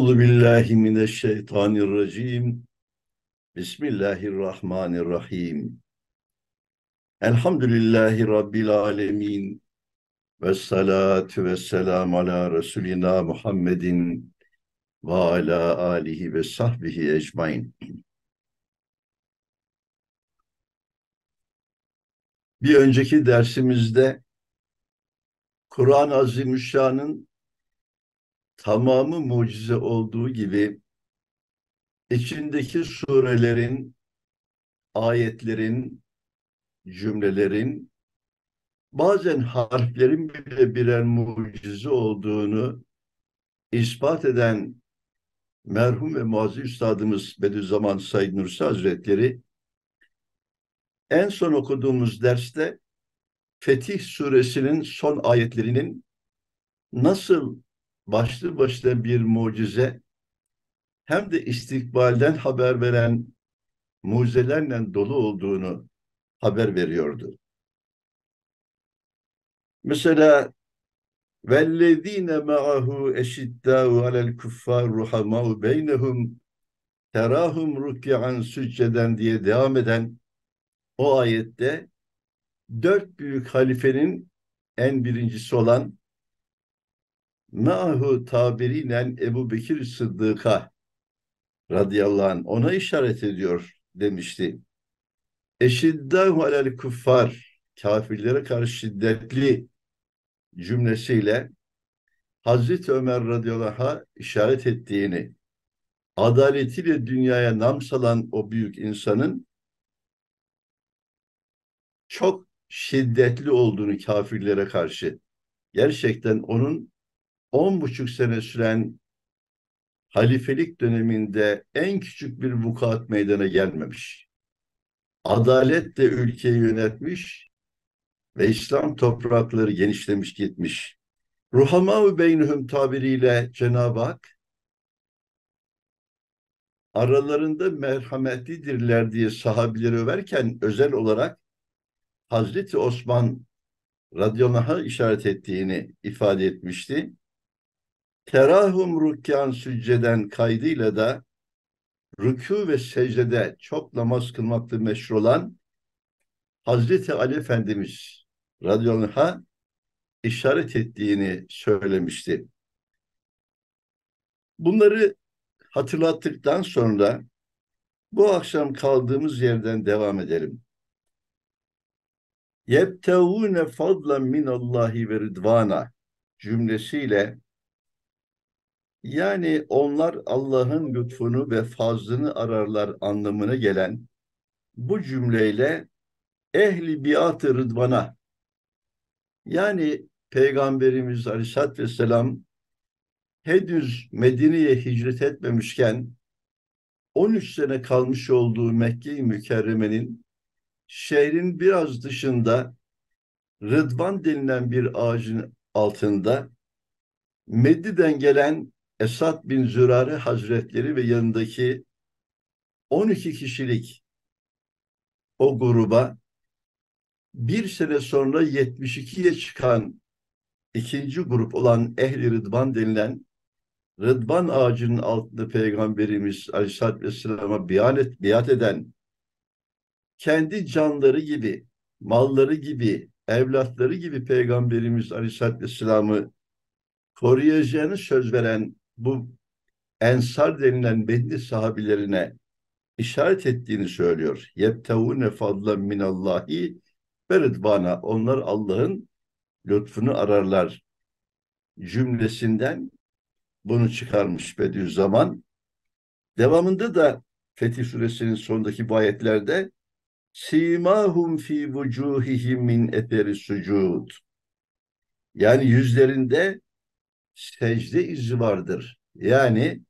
Euzu billahi mineşşeytanirracim. Bismillahirrahmanirrahim. Elhamdülillahi rabbil alamin. Ve salatu ve selam ala Resulina Muhammedin ve ala alihi ve sahbihi ecmain. Bir önceki dersimizde Kur'an-ı Azimüşşan'ın tamamı mucize olduğu gibi içindeki surelerin, ayetlerin, cümlelerin, bazen harflerin bile birer mucize olduğunu ispat eden merhum ve muazzi üstadımız Bediüzzaman Said Nursi Hazretleri en son okuduğumuz derste Fetih Suresinin son ayetlerinin nasıl başlı başına bir mucize hem de istikbalden haber veren mucizelerle dolu olduğunu haber veriyordu. Mesela vellezine ma'ahu eşiddâ'u alel kuffâr ruhamâ'u beynehum terahum rükyan sücceden diye devam eden o ayette dört büyük halifenin en birincisi olan Ma'hu tabirinen Ebu Bekir Sıddık'a radıyallahu anh ona işaret ediyor demişti. Eşiddahu alel kuffar kafirlere karşı şiddetli cümlesiyle Hazreti Ömer radıyallahu anh'a işaret ettiğini, adaletiyle dünyaya nam salan o büyük insanın çok şiddetli olduğunu kafirlere karşı. Gerçekten onun on buçuk sene süren halifelik döneminde en küçük bir vukuat meydana gelmemiş. Adaletle ülkeyi yönetmiş ve İslam toprakları genişlemiş gitmiş. Ruhama-ı beynühüm tabiriyle Cenab-ı Hak aralarında merhametlidirler diye sahabileri överken özel olarak Hazreti Osman radıyallahu işaret ettiğini ifade etmişti. Terahum rükkan sücceden kaydıyla da rükû ve secdede çok namaz kılmakta meşhur olan Hazreti Ali Efendimiz radıyallahu işaret ettiğini söylemişti. Bunları hatırlattıktan sonra bu akşam kaldığımız yerden devam edelim. Yebtevune fadlan minallahi ve ridvana cümlesiyle yani onlar Allah'ın lütfunu ve fazlını ararlar anlamına gelen bu cümleyle ehli biat-ı rıdvana yani Peygamberimiz Aleyhisselatü Vesselam henüz Medine'ye hicret etmemişken 13 sene kalmış olduğu Mekke-i Mükerreme'nin şehrin biraz dışında Rıdvan denilen bir ağacın altında Medine'den gelen Esad bin Zürare Hazretleri ve yanındaki 12 kişilik o gruba bir sene sonra 72'ye çıkan ikinci grup olan Ehli Rıdvan denilen Rıdvan ağacının altında Peygamberimiz Aleyhisselatü Vesselam'a biat, biat eden kendi canları gibi, malları gibi, evlatları gibi Peygamberimiz Aleyhisselatü Vesselam'ı koruyacağını söz veren bu ensar denilen belli sahabilerine işaret ettiğini söylüyor. Yebtevune fadlen minallahi ve rıdvana. Onlar Allah'ın lütfunu ararlar cümlesinden bunu çıkarmış Bediüzzaman. Devamında da Fetih Suresinin sondaki bu ayetlerde simahum fi vucuhihim min eferi sucud. Yani yüzlerinde secde izi vardır. Yani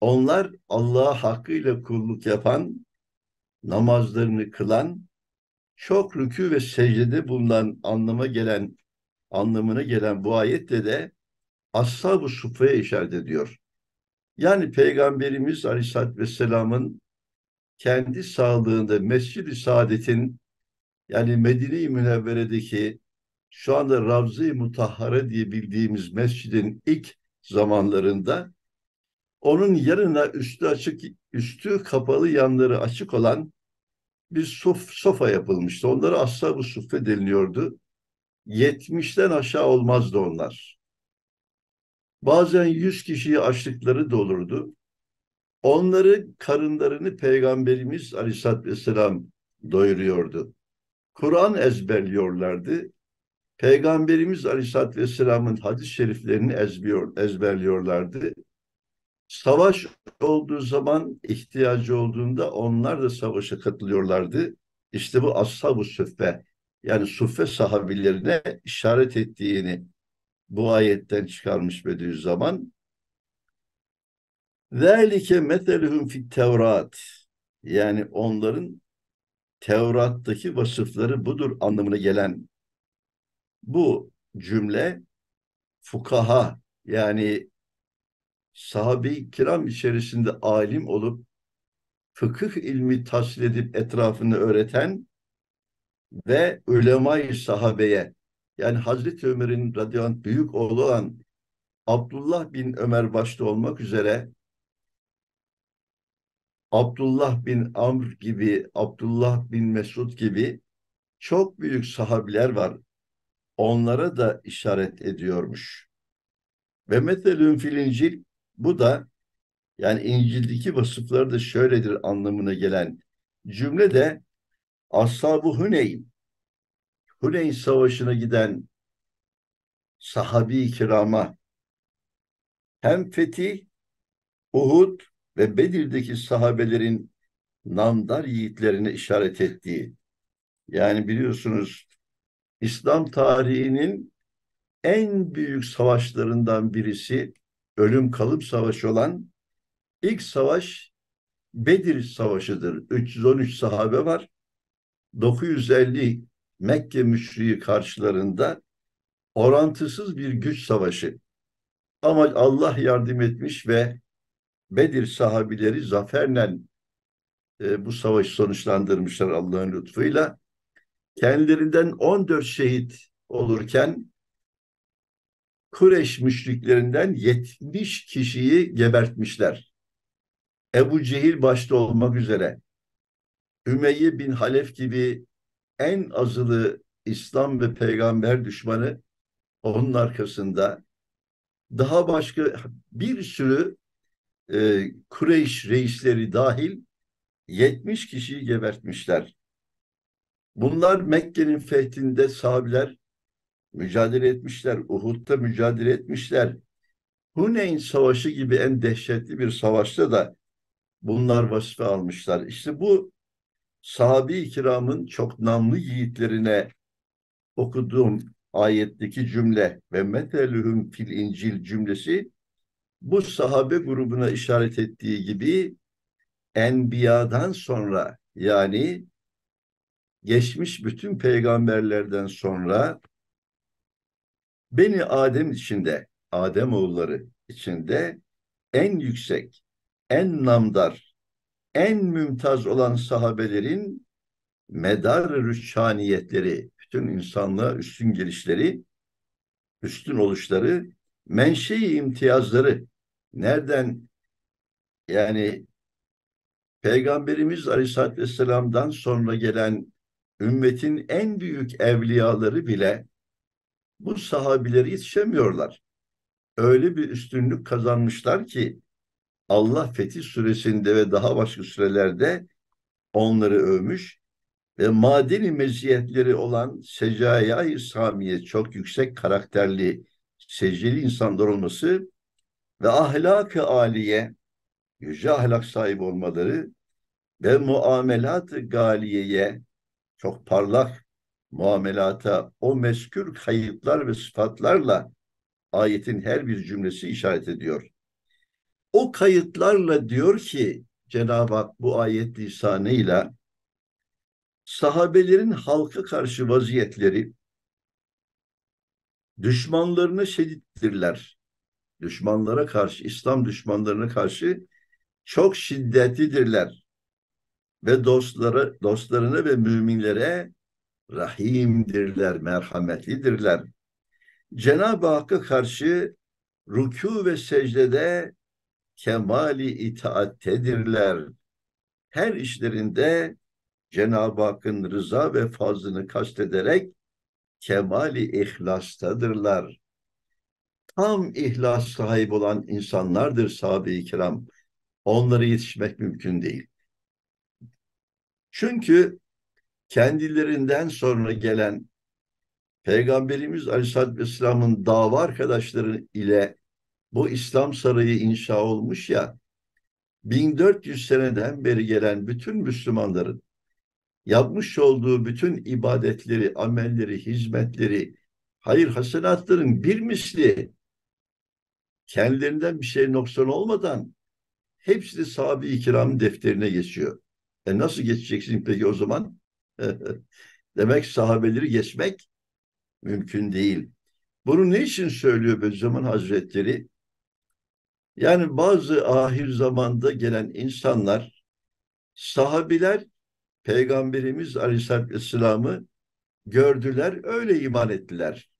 onlar Allah'a hakkıyla kulluk yapan, namazlarını kılan, çok rükû ve secdede bulunan anlama gelen, anlamına gelen bu ayette de ashab-ı suffaya işaret ediyor. Yani Peygamberimiz Aleyhisselatü Vesselam'ın kendi sağlığında Mescid-i Saadet'in yani Medine-i Münevvere'deki şu anda Ravzi Mutahhara diye bildiğimiz mescidin ilk zamanlarında onun yanına üstü açık, üstü kapalı yanları açık olan bir sof, sofa yapılmıştı. Onlara ashab-ı suffe deniliyordu. 70'ten aşağı olmazdı onlar. Bazen 100 kişiyi açlıkları da Onları karınlarını Peygamberimiz Aleyhisselatü Vesselam doyuruyordu. Kur'an ezberliyorlardı. Peygamberimiz Aleyhisselatü Vesselam'ın hadis şeriflerini ezber, ezberliyorlardı. Savaş olduğu zaman, ihtiyacı olduğunda onlar da savaşa katılıyorlardı. İşte bu ashab-ı süffe, yani suffe sahabilerine işaret ettiğini bu ayetten çıkarmış Bediüzzaman. Zalike metelhum fit Tevrat. Yani onların Tevrat'taki vasıfları budur anlamına gelen bu cümle fukaha yani sahabe kiram içerisinde alim olup fıkıh ilmi tahsil edip etrafını öğreten ve ulema-i sahabeye yani Hazreti Ömer'in radıyallahu büyük oğlu olan Abdullah bin Ömer başta olmak üzere Abdullah bin Amr gibi, Abdullah bin Mesud gibi çok büyük sahabiler var onlara da işaret ediyormuş. Ve metelün fil İncil bu da yani İncil'deki vasıfları da şöyledir anlamına gelen cümle de Ashab-ı Hüneyn Huneyn Savaşı'na giden sahabi kirama hem Fetih, Uhud ve Bedir'deki sahabelerin namdar yiğitlerine işaret ettiği. Yani biliyorsunuz İslam tarihinin en büyük savaşlarından birisi ölüm kalım savaşı olan ilk savaş Bedir Savaşı'dır. 313 sahabe var. 950 Mekke müşriği karşılarında orantısız bir güç savaşı. Ama Allah yardım etmiş ve Bedir sahabileri zaferle e, bu savaşı sonuçlandırmışlar Allah'ın lütfuyla kendilerinden 14 şehit olurken Kureş müşriklerinden 70 kişiyi gebertmişler. Ebu Cehil başta olmak üzere Ümeyye bin Halef gibi en azılı İslam ve peygamber düşmanı onun arkasında daha başka bir sürü e, Kureyş reisleri dahil 70 kişiyi gebertmişler. Bunlar Mekke'nin fethinde sahabiler mücadele etmişler. Uhud'da mücadele etmişler. Huneyn Savaşı gibi en dehşetli bir savaşta da bunlar vasfı almışlar. İşte bu sahabi kiramın çok namlı yiğitlerine okuduğum ayetteki cümle ve metelühüm fil incil cümlesi bu sahabe grubuna işaret ettiği gibi enbiyadan sonra yani geçmiş bütün peygamberlerden sonra beni Adem içinde, Adem oğulları içinde en yüksek, en namdar, en mümtaz olan sahabelerin medar rüçhaniyetleri, bütün insanlığa üstün gelişleri, üstün oluşları, menşei imtiyazları nereden yani Peygamberimiz Aleyhisselatü Vesselam'dan sonra gelen ümmetin en büyük evliyaları bile bu sahabileri yetişemiyorlar. Öyle bir üstünlük kazanmışlar ki Allah Fetih Suresinde ve daha başka sürelerde onları övmüş ve madeni meziyetleri olan secaya İslamiye çok yüksek karakterli secdeli insanlar olması ve ahlak-ı aliye yüce ahlak sahibi olmaları ve muamelat-ı galiyeye çok parlak muamelata o meskür kayıtlar ve sıfatlarla ayetin her bir cümlesi işaret ediyor. O kayıtlarla diyor ki Cenab-ı Hak bu ayet lisanıyla sahabelerin halka karşı vaziyetleri düşmanlarını şiddettirler. Düşmanlara karşı, İslam düşmanlarına karşı çok şiddetlidirler ve dostları dostlarına ve müminlere rahimdirler, merhametlidirler. Cenab-ı Hakk'a karşı rükû ve secdede kemali itaattedirler. Her işlerinde Cenab-ı Hakk'ın rıza ve fazlını kastederek kemali ihlastadırlar. Tam ihlas sahibi olan insanlardır sahabe-i kiram. Onlara yetişmek mümkün değil. Çünkü kendilerinden sonra gelen Peygamberimiz Aleyhisselatü Vesselam'ın dava arkadaşları ile bu İslam sarayı inşa olmuş ya 1400 seneden beri gelen bütün Müslümanların yapmış olduğu bütün ibadetleri, amelleri, hizmetleri, hayır hasenatların bir misli kendilerinden bir şey noksan olmadan hepsi sahabe-i kiram defterine geçiyor. E nasıl geçeceksin peki o zaman? Demek sahabeleri geçmek mümkün değil. Bunu ne için söylüyor Bediüzzaman Hazretleri? Yani bazı ahir zamanda gelen insanlar, sahabiler Peygamberimiz Aleyhisselatü Vesselam'ı gördüler, öyle iman ettiler.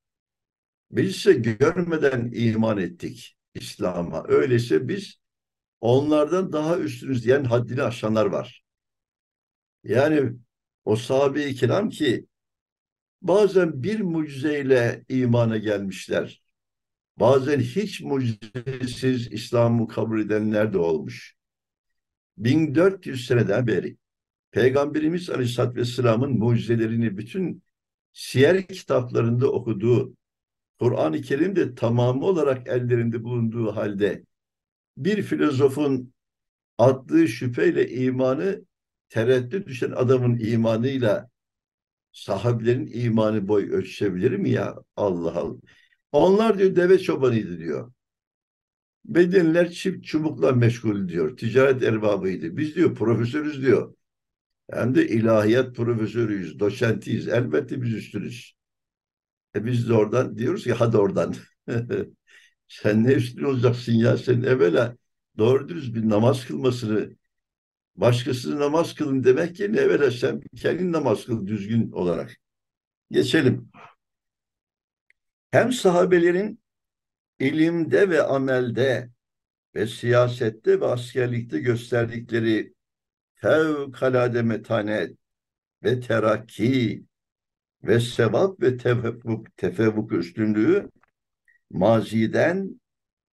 Biz ise görmeden iman ettik İslam'a. Öyleyse biz onlardan daha üstünüz diyen haddini aşanlar var. Yani o sahabe-i kiram ki bazen bir mucizeyle imana gelmişler. Bazen hiç mucizesiz İslam'ı kabul edenler de olmuş. 1400 seneden beri Peygamberimiz Aleyhisselatü Vesselam'ın mucizelerini bütün siyer kitaplarında okuduğu, Kur'an-ı Kerim de tamamı olarak ellerinde bulunduğu halde bir filozofun attığı şüpheyle imanı tereddüt düşen adamın imanıyla sahabelerin imanı boy ölçüşebilir mi ya? Allah Allah. Onlar diyor deve çobanıydı diyor. Bedenler çift çubukla meşgul diyor. Ticaret erbabıydı. Biz diyor profesörüz diyor. Hem de ilahiyat profesörüyüz, doçentiyiz. Elbette biz üstünüz. E biz de oradan diyoruz ki hadi oradan. Sen ne üstün olacaksın ya? Sen evvela doğru dürüst bir namaz kılmasını Başkası namaz kılın demek yerine evvela sen kendin namaz kıl düzgün olarak. Geçelim. Hem sahabelerin ilimde ve amelde ve siyasette ve askerlikte gösterdikleri fevkalade metanet ve terakki ve sevap ve tefevvuk, tefevvuk üstünlüğü maziden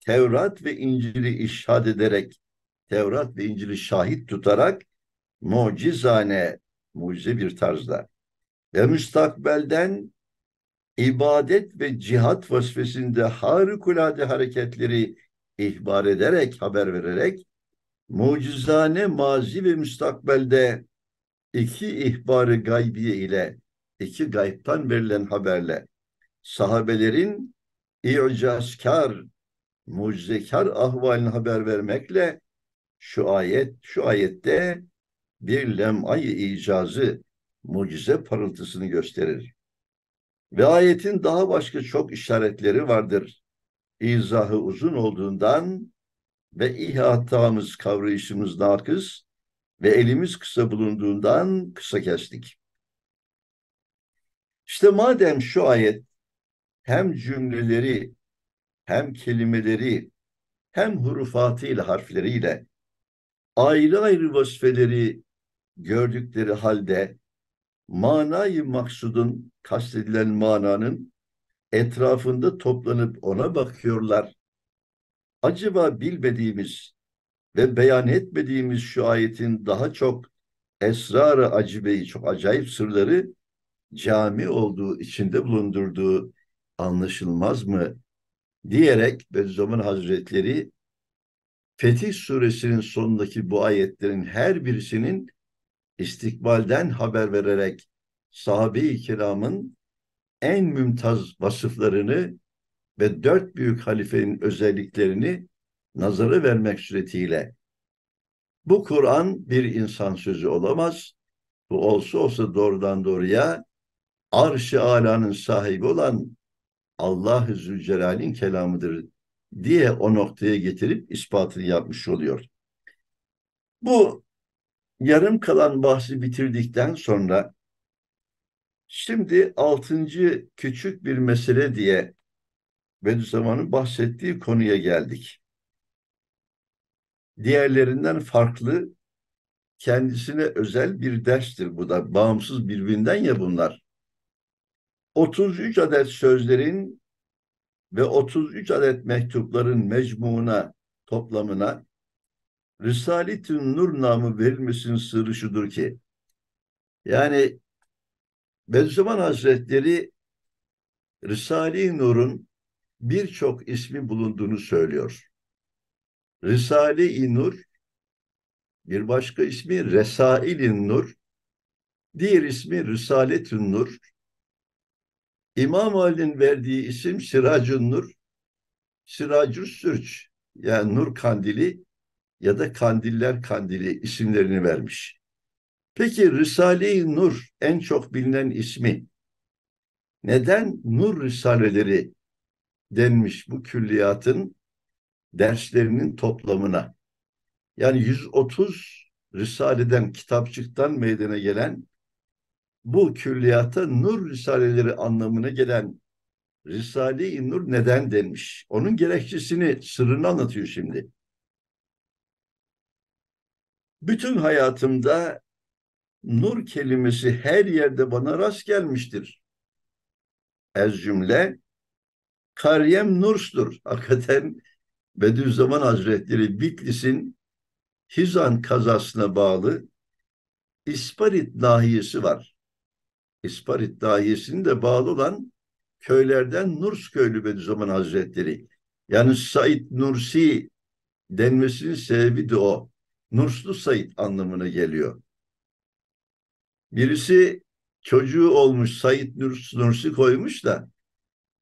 Tevrat ve İncil'i işhad ederek Tevrat ve İncil'i şahit tutarak mucizane, mucize bir tarzda ve müstakbelden ibadet ve cihat vasfesinde harikulade hareketleri ihbar ederek, haber vererek mucizane mazi ve müstakbelde iki ihbarı gaybiye ile iki gaybtan verilen haberle sahabelerin i'cazkar, mucizekar ahvalini haber vermekle şu ayet, şu ayette bir lem'ayı icazı mucize parıltısını gösterir. Ve ayetin daha başka çok işaretleri vardır. İzahı uzun olduğundan ve ihatamız kavrayışımız nakıs ve elimiz kısa bulunduğundan kısa kestik. İşte madem şu ayet hem cümleleri hem kelimeleri hem hurufatıyla harfleriyle ayrı ayrı vazifeleri gördükleri halde manayı maksudun kastedilen mananın etrafında toplanıp ona bakıyorlar. Acaba bilmediğimiz ve beyan etmediğimiz şu ayetin daha çok esrarı acibeyi, çok acayip sırları cami olduğu, içinde bulundurduğu anlaşılmaz mı diyerek Bediüzzaman Hazretleri Fetih suresinin sonundaki bu ayetlerin her birisinin istikbalden haber vererek sahabe-i kiramın en mümtaz vasıflarını ve dört büyük halifenin özelliklerini nazarı vermek suretiyle bu Kur'an bir insan sözü olamaz. Bu olsa olsa doğrudan doğruya arş-ı alanın sahibi olan Allah-u Zülcelal'in kelamıdır diye o noktaya getirip ispatını yapmış oluyor. Bu yarım kalan bahsi bitirdikten sonra şimdi altıncı küçük bir mesele diye Bediüzzaman'ın bahsettiği konuya geldik. Diğerlerinden farklı kendisine özel bir derstir bu da. Bağımsız birbirinden ya bunlar. 33 adet sözlerin ve 33 adet mektupların mecmuuna toplamına Risale-i Nur namı verilmesinin sırrı şudur ki yani Bediüzzaman Hazretleri Risale-i Nur'un birçok ismi bulunduğunu söylüyor. Risale-i Nur bir başka ismi Resail-i Nur diğer ismi Risalet-i Nur İmam Ali'nin verdiği isim Siracun Nur, Siracun Sürç yani Nur Kandili ya da Kandiller Kandili isimlerini vermiş. Peki Risale-i Nur en çok bilinen ismi neden Nur Risaleleri denmiş bu külliyatın derslerinin toplamına? Yani 130 Risale'den, kitapçıktan meydana gelen bu külliyata nur risaleleri anlamına gelen Risale-i Nur neden denmiş? Onun gerekçesini, sırrını anlatıyor şimdi. Bütün hayatımda nur kelimesi her yerde bana rast gelmiştir. Ez cümle kariyem nurstur. Hakikaten Bediüzzaman Hazretleri Bitlis'in Hizan kazasına bağlı İsparit nahiyesi var. İsparit de bağlı olan köylerden Nurs Nursköy Bediüzzaman Hazretleri. Yani Said Nursi denmesinin sebebi de o. Nurslu Said anlamına geliyor. Birisi çocuğu olmuş Said Nursi, Nursi koymuş da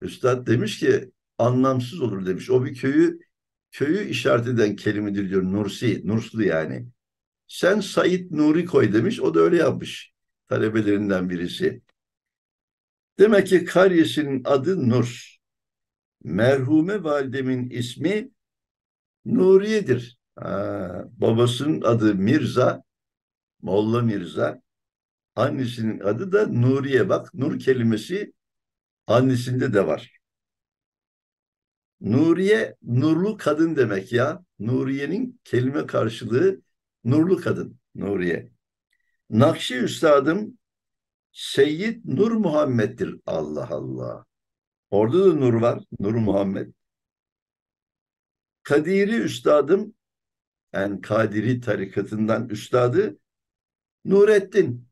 Üstad demiş ki anlamsız olur demiş. O bir köyü köyü işaret eden kelimedir diyor Nursi, Nurslu yani. Sen Said Nuri koy demiş o da öyle yapmış talebelerinden birisi. Demek ki karyesinin adı Nur. Merhume validemin ismi Nuriye'dir. Ha, babasının adı Mirza, Molla Mirza. Annesinin adı da Nuriye. Bak Nur kelimesi annesinde de var. Nuriye, nurlu kadın demek ya. Nuriye'nin kelime karşılığı nurlu kadın, Nuriye. Nakşi Üstadım Seyyid Nur Muhammed'dir. Allah Allah. Orada da nur var. Nur Muhammed. Kadiri Üstadım yani Kadiri tarikatından üstadı Nurettin.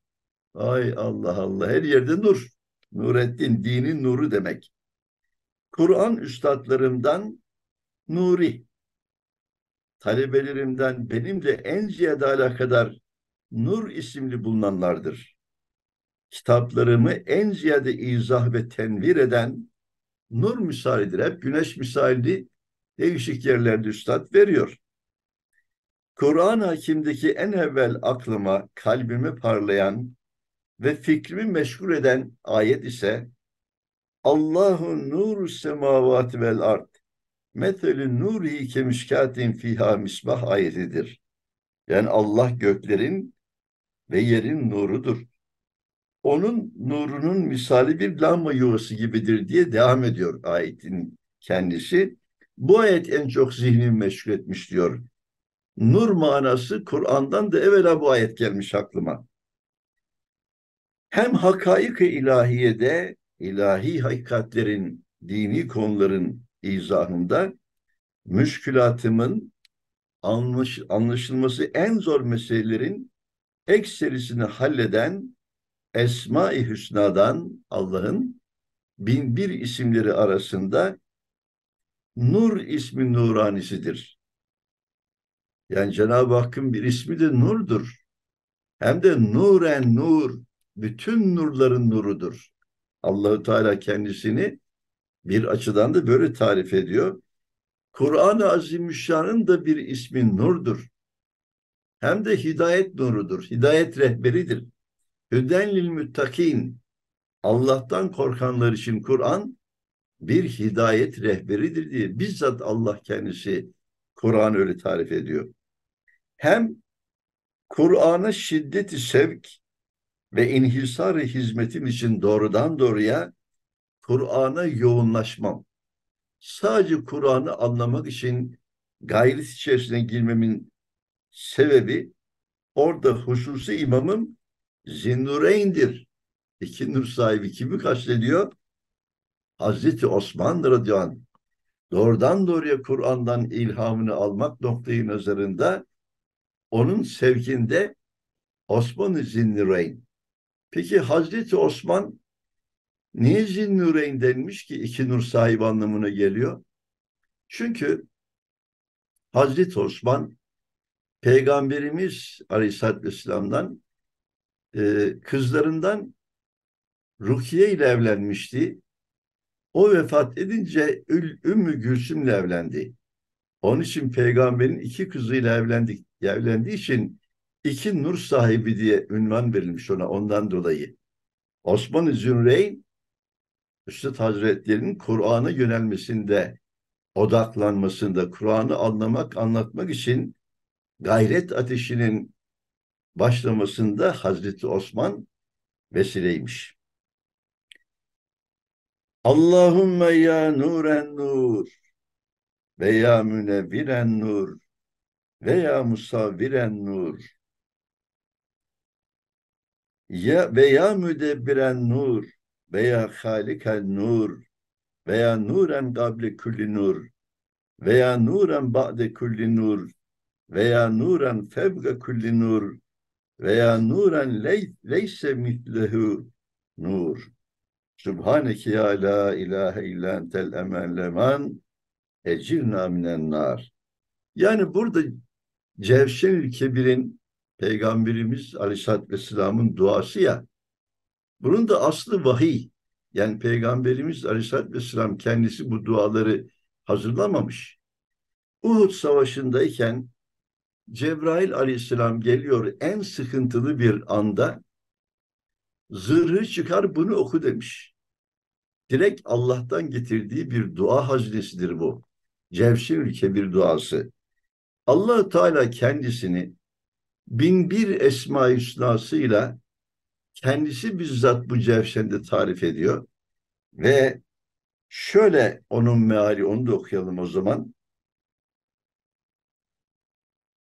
Ay Allah Allah her yerde nur. Nurettin dinin nuru demek. Kur'an üstadlarımdan Nuri. Talebelerimden benimle en ziyade alakadar Nur isimli bulunanlardır. Kitaplarımı en ziyade izah ve tenvir eden nur misalidir. Hep güneş misali değişik yerlerde üstad veriyor. Kur'an hakimdeki en evvel aklıma, kalbimi parlayan ve fikrimi meşgul eden ayet ise Allahu nur semavati vel ard. Metelü nurihi kemişkatin fiha misbah ayetidir. Yani Allah göklerin ve yerin nurudur. Onun nurunun misali bir lamba yuvası gibidir diye devam ediyor ayetin kendisi. Bu ayet en çok zihnimi meşgul etmiş diyor. Nur manası Kur'an'dan da evvela bu ayet gelmiş aklıma. Hem hakaik ilahiyede ilahi hakikatlerin, dini konuların izahında müşkülatımın anlaşılması en zor meselelerin ekserisini halleden Esma-i Hüsna'dan Allah'ın bin bir isimleri arasında Nur ismi nuranisidir. Yani Cenab-ı Hakk'ın bir ismi de nurdur. Hem de nuren nur, bütün nurların nurudur. Allahu Teala kendisini bir açıdan da böyle tarif ediyor. Kur'an-ı Azimüşşan'ın da bir ismi nurdur hem de hidayet nurudur. Hidayet rehberidir. Hüdenlil müttakin. Allah'tan korkanlar için Kur'an bir hidayet rehberidir diye bizzat Allah kendisi Kur'an öyle tarif ediyor. Hem Kur'an'a şiddeti sevk ve inhisarı hizmetim için doğrudan doğruya Kur'an'a yoğunlaşmam. Sadece Kur'an'ı anlamak için gayret içerisine girmemin Sebebi orada hususi imamım Zinnureyn'dir. İki nur sahibi kimi kastediyor? Hazreti Osman radıyallahu anh. Doğrudan doğruya Kur'an'dan ilhamını almak noktayı nazarında onun sevkinde Osman-ı Zinnureyn. Peki Hazreti Osman niye Zinnureyn denmiş ki iki nur sahibi anlamına geliyor? Çünkü Hazreti Osman Peygamberimiz Aleyhisselatü Vesselam'dan e, kızlarından Rukiye ile evlenmişti. O vefat edince Ül, Ümmü Gülsüm ile evlendi. Onun için peygamberin iki kızıyla evlendik, evlendiği için iki nur sahibi diye ünvan verilmiş ona ondan dolayı. Osman-ı Zünreyn Üstad Hazretleri'nin Kur'an'a yönelmesinde, odaklanmasında, Kur'an'ı anlamak, anlatmak için gayret ateşinin başlamasında Hazreti Osman vesileymiş. Allahümme ya nuren nur ve ya münevviren nur ve ya musavviren nur ya veya müdebbiren nur veya haliken nur veya nuren gable kulli nur veya nuren ba'de kulli nur veya nuren fevge kulli nur veya nuren ley, leyse mitlehu nur. Subhaneke ya la ilahe illa entel emelleman ecirna minen nar. Yani burada cevşen Kebir'in Peygamberimiz Aleyhisselatü Vesselam'ın duası ya. Bunun da aslı vahiy. Yani Peygamberimiz Aleyhisselatü Vesselam kendisi bu duaları hazırlamamış. Uhud Savaşı'ndayken Cebrail aleyhisselam geliyor en sıkıntılı bir anda zırhı çıkar bunu oku demiş. Direkt Allah'tan getirdiği bir dua hazinesidir bu. Cevşir bir duası. allah Teala kendisini bin bir esma hüsnasıyla kendisi bizzat bu cevşende tarif ediyor. Ve şöyle onun meali onu da okuyalım o zaman.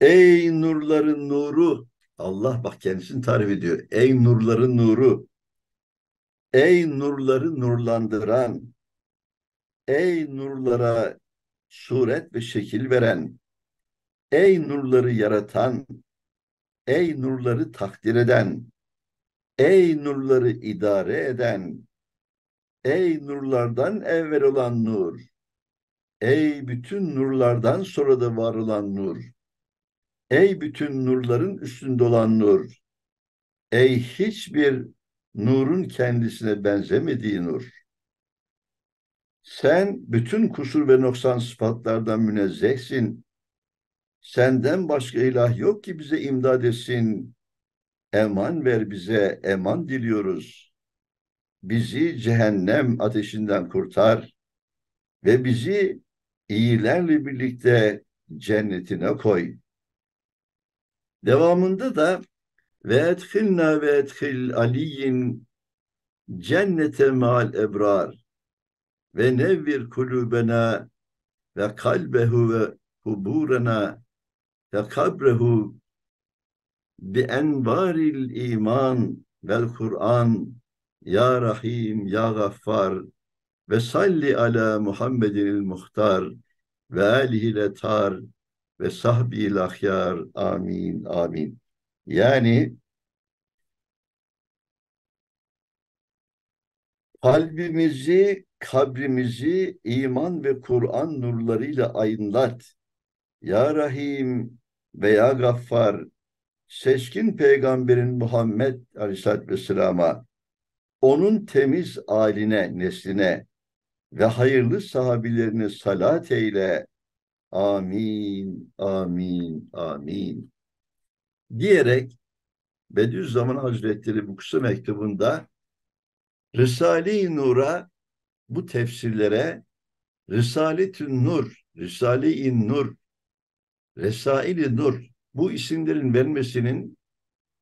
Ey nurların nuru. Allah bak kendisini tarif ediyor. Ey nurların nuru. Ey nurları nurlandıran. Ey nurlara suret ve şekil veren. Ey nurları yaratan. Ey nurları takdir eden. Ey nurları idare eden. Ey nurlardan evvel olan nur. Ey bütün nurlardan sonra da var olan nur. Ey bütün nurların üstünde olan nur. Ey hiçbir nurun kendisine benzemediği nur. Sen bütün kusur ve noksan sıfatlardan münezzehsin. Senden başka ilah yok ki bize imdad etsin. Eman ver bize, eman diliyoruz. Bizi cehennem ateşinden kurtar ve bizi iyilerle birlikte cennetine koy.'' Devamında da ve edhilna ve etkil aliyin cennete mal ebrar ve nevvir kulübena ve kalbehu ve huburena ve kabrehu bi envaril iman vel Kur'an ya Rahim ya Gaffar ve salli ala Muhammedinil Muhtar ve alihil etar ve Sahbi ahyar. Amin, amin. Yani kalbimizi, kabrimizi iman ve Kur'an nurlarıyla aydınlat. Ya Rahim veya Gaffar, seçkin peygamberin Muhammed Aleyhisselatü Vesselam'a, onun temiz aline, nesline ve hayırlı sahabilerine salat eyle. Amin, amin, amin. Diyerek Bediüzzaman Hazretleri bu kısa mektubunda Risale-i Nur'a bu tefsirlere Risaletün Nur, Risale-i Nur, Resail-i Nur bu isimlerin verilmesinin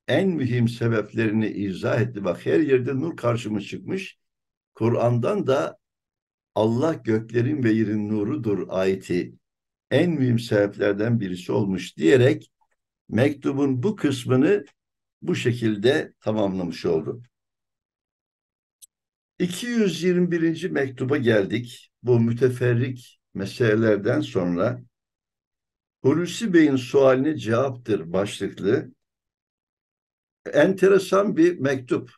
en mühim sebeplerini izah etti. Bak her yerde nur karşımız çıkmış. Kur'an'dan da Allah göklerin ve yerin nurudur ayeti en mühim sebeplerden birisi olmuş diyerek mektubun bu kısmını bu şekilde tamamlamış oldu. 221. mektuba geldik. Bu müteferrik meselelerden sonra Hulusi Bey'in sualine cevaptır başlıklı. Enteresan bir mektup.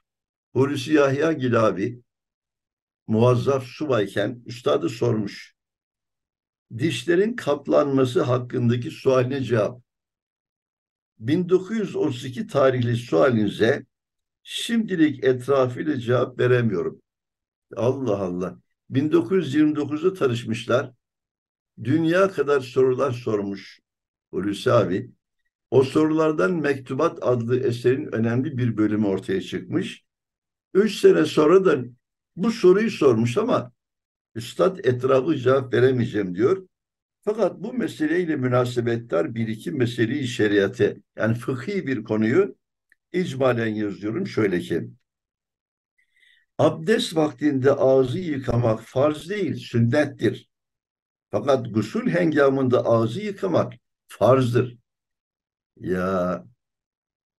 Hulusi Yahya Gilavi muazzaf subayken üstadı sormuş dişlerin katlanması hakkındaki sualine cevap. 1932 tarihli sualinize şimdilik etrafıyla cevap veremiyorum. Allah Allah. 1929'da tanışmışlar. Dünya kadar sorular sormuş Hulusi abi. O sorulardan Mektubat adlı eserin önemli bir bölümü ortaya çıkmış. Üç sene sonra da bu soruyu sormuş ama Üstad etrafı cevap veremeyeceğim diyor. Fakat bu meseleyle münasebetler bir iki meseleyi şeriate yani fıkhi bir konuyu icmalen yazıyorum şöyle ki. Abdest vaktinde ağzı yıkamak farz değil, sünnettir. Fakat gusül hengamında ağzı yıkamak farzdır. Ya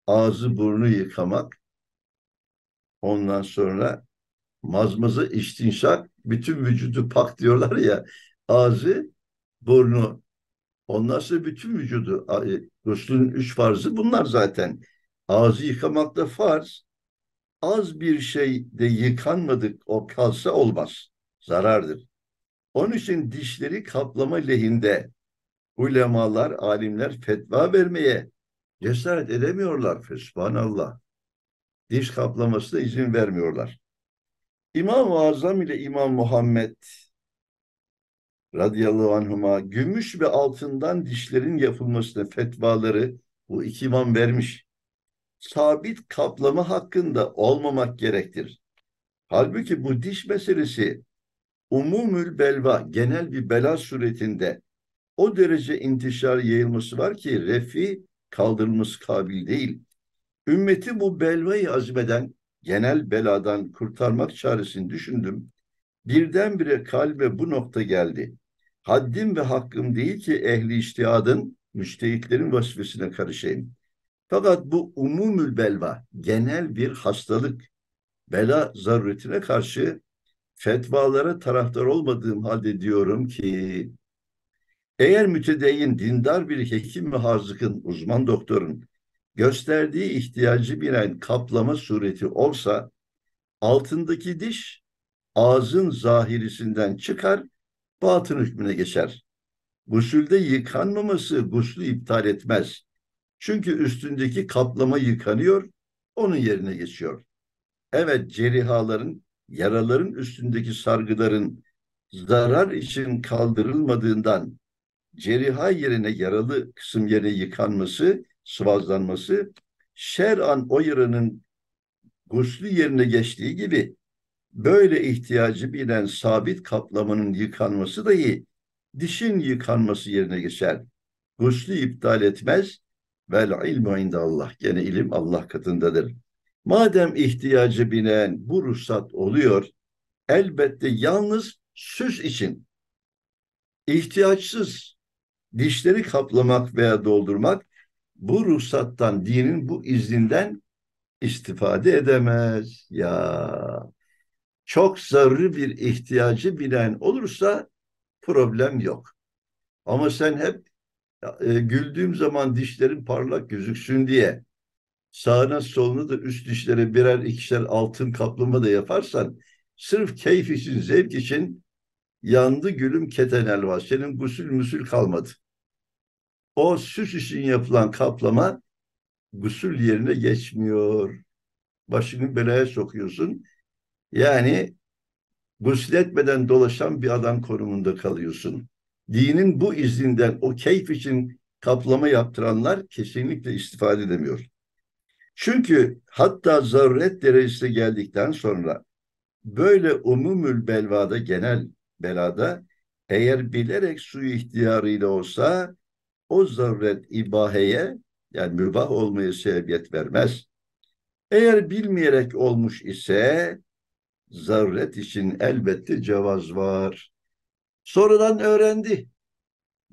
ağzı burnu yıkamak, ondan sonra mazmazı istinşak bütün vücudu pak diyorlar ya ağzı, burnu, ondan sonra bütün vücudu. Guslün e, üç farzı bunlar zaten. Ağzı yıkamak da farz. Az bir şey de yıkanmadık o kalsa olmaz. Zarardır. Onun için dişleri kaplama lehinde ulemalar, alimler fetva vermeye cesaret edemiyorlar. Fesbhanallah. Diş kaplamasına izin vermiyorlar. İmam-ı Azam ile İmam Muhammed radıyallahu anhuma gümüş ve altından dişlerin yapılmasına fetvaları bu iki imam vermiş. Sabit kaplama hakkında olmamak gerektir. Halbuki bu diş meselesi umumül belva genel bir bela suretinde o derece intişar yayılması var ki refi kaldırılması kabil değil. Ümmeti bu belvayı azmeden genel beladan kurtarmak çaresini düşündüm. Birdenbire kalbe bu nokta geldi. Haddim ve hakkım değil ki ehli iştihadın, müştehitlerin vasfesine karışayım. Fakat bu umumül belva, genel bir hastalık, bela zaruretine karşı fetvalara taraftar olmadığım halde diyorum ki eğer mütedeyyin dindar bir hekim ve hazıkın, uzman doktorun gösterdiği ihtiyacı bilen kaplama sureti olsa altındaki diş ağzın zahirisinden çıkar batın hükmüne geçer. Gusülde yıkanmaması guslu iptal etmez. Çünkü üstündeki kaplama yıkanıyor, onun yerine geçiyor. Evet cerihaların, yaraların üstündeki sargıların zarar için kaldırılmadığından ceriha yerine yaralı kısım yerine yıkanması sıvazlanması şer'an o yıranın guslü yerine geçtiği gibi böyle ihtiyacı bilen sabit kaplamanın yıkanması da iyi dişin yıkanması yerine geçer. Guslü iptal etmez. Vel ilmu inde Allah. Gene ilim Allah katındadır. Madem ihtiyacı binen bu ruhsat oluyor, elbette yalnız süs için ihtiyaçsız dişleri kaplamak veya doldurmak bu ruhsattan, dinin bu izninden istifade edemez. Ya çok zaruri bir ihtiyacı bilen olursa problem yok. Ama sen hep e, güldüğüm zaman dişlerin parlak gözüksün diye sağına soluna da üst dişlere birer ikişer altın kaplama da yaparsan sırf keyif için, zevk için yandı gülüm keten elva. Senin gusül müsül kalmadı o süs için yapılan kaplama gusül yerine geçmiyor. Başını belaya sokuyorsun. Yani gusletmeden dolaşan bir adam konumunda kalıyorsun. Dinin bu izninden o keyif için kaplama yaptıranlar kesinlikle istifade edemiyor. Çünkü hatta zaruret derecesine geldikten sonra böyle umumül belvada genel belada eğer bilerek suyu ihtiyarıyla olsa o zarret ibaheye yani mübah olmaya sebebiyet vermez. Eğer bilmeyerek olmuş ise zarret için elbette cevaz var. Sonradan öğrendi.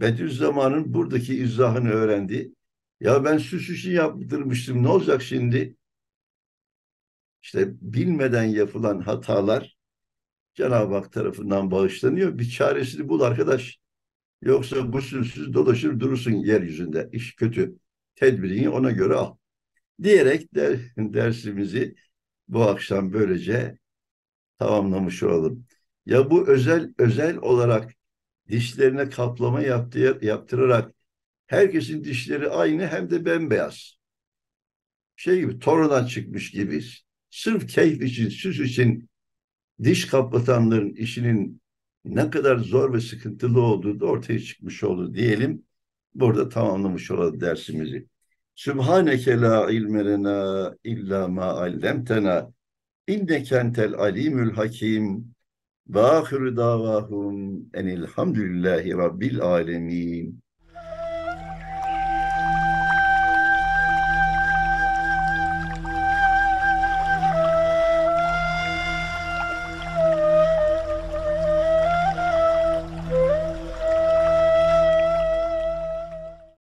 Bediüzzaman'ın buradaki izahını öğrendi. Ya ben süs için yaptırmıştım ne olacak şimdi? İşte bilmeden yapılan hatalar Cenab-ı Hak tarafından bağışlanıyor. Bir çaresini bul arkadaş. Yoksa gusülsüz dolaşır durursun yeryüzünde. İş kötü. Tedbirini ona göre al. Diyerek der, dersimizi bu akşam böylece tamamlamış olalım. Ya bu özel özel olarak dişlerine kaplama yaptı, yaptırarak herkesin dişleri aynı hem de bembeyaz. Şey gibi torundan çıkmış gibiyiz. Sırf keyif için, süs için diş kaplatanların işinin ne kadar zor ve sıkıntılı olduğu da ortaya çıkmış oldu diyelim. Burada tamamlamış olalım dersimizi. Sübhaneke la ilmerena illa ma allemtena inneke entel alimül hakim ve ahiru davahum enilhamdülillahi rabbil alemin.